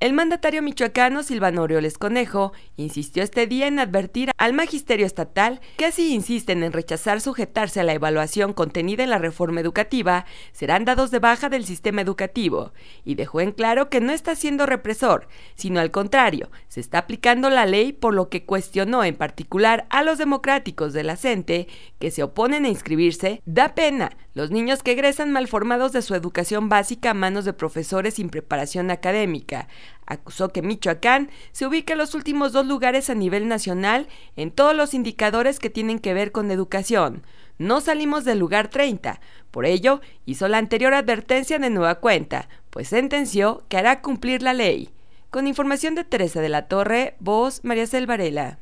El mandatario michoacano Silvano Orioles Conejo insistió este día en advertir al magisterio estatal que si insisten en rechazar sujetarse a la evaluación contenida en la reforma educativa, serán dados de baja del sistema educativo, y dejó en claro que no está siendo represor, sino al contrario, se está aplicando la ley por lo que cuestionó en particular a los democráticos de la CENTE que se oponen a inscribirse, da pena, los niños que egresan malformados de su educación básica a manos de profesores sin preparación académica, acusó que Michoacán se ubica en los últimos dos lugares a nivel nacional en todos los indicadores que tienen que ver con educación. No salimos del lugar 30. Por ello, hizo la anterior advertencia de nueva cuenta, pues sentenció que hará cumplir la ley. Con información de Teresa de la Torre, voz María Selvarela.